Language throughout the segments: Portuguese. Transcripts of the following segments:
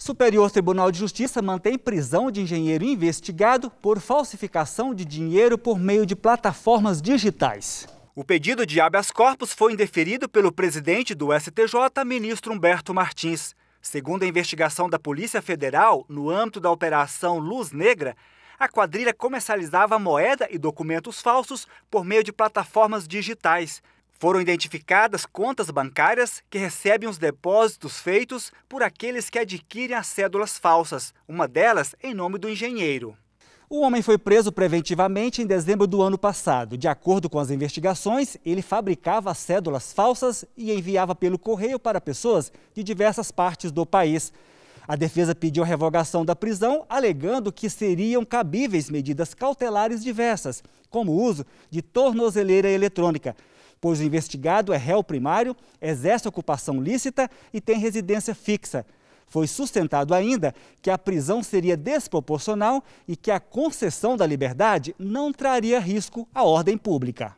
Superior Tribunal de Justiça mantém prisão de engenheiro investigado por falsificação de dinheiro por meio de plataformas digitais. O pedido de habeas corpus foi indeferido pelo presidente do STJ, ministro Humberto Martins. Segundo a investigação da Polícia Federal, no âmbito da Operação Luz Negra, a quadrilha comercializava moeda e documentos falsos por meio de plataformas digitais. Foram identificadas contas bancárias que recebem os depósitos feitos por aqueles que adquirem as cédulas falsas, uma delas em nome do engenheiro. O homem foi preso preventivamente em dezembro do ano passado. De acordo com as investigações, ele fabricava cédulas falsas e enviava pelo correio para pessoas de diversas partes do país. A defesa pediu a revogação da prisão, alegando que seriam cabíveis medidas cautelares diversas, como o uso de tornozeleira eletrônica pois o investigado é réu primário, exerce ocupação lícita e tem residência fixa. Foi sustentado ainda que a prisão seria desproporcional e que a concessão da liberdade não traria risco à ordem pública.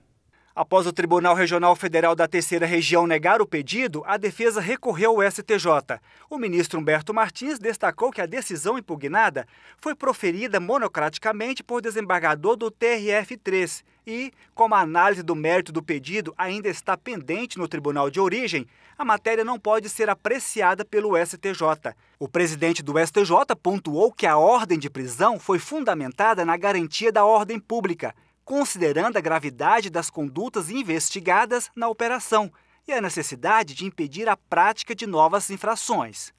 Após o Tribunal Regional Federal da Terceira Região negar o pedido, a defesa recorreu ao STJ. O ministro Humberto Martins destacou que a decisão impugnada foi proferida monocraticamente por desembargador do TRF-3 e, como a análise do mérito do pedido ainda está pendente no tribunal de origem, a matéria não pode ser apreciada pelo STJ. O presidente do STJ pontuou que a ordem de prisão foi fundamentada na garantia da ordem pública considerando a gravidade das condutas investigadas na operação e a necessidade de impedir a prática de novas infrações.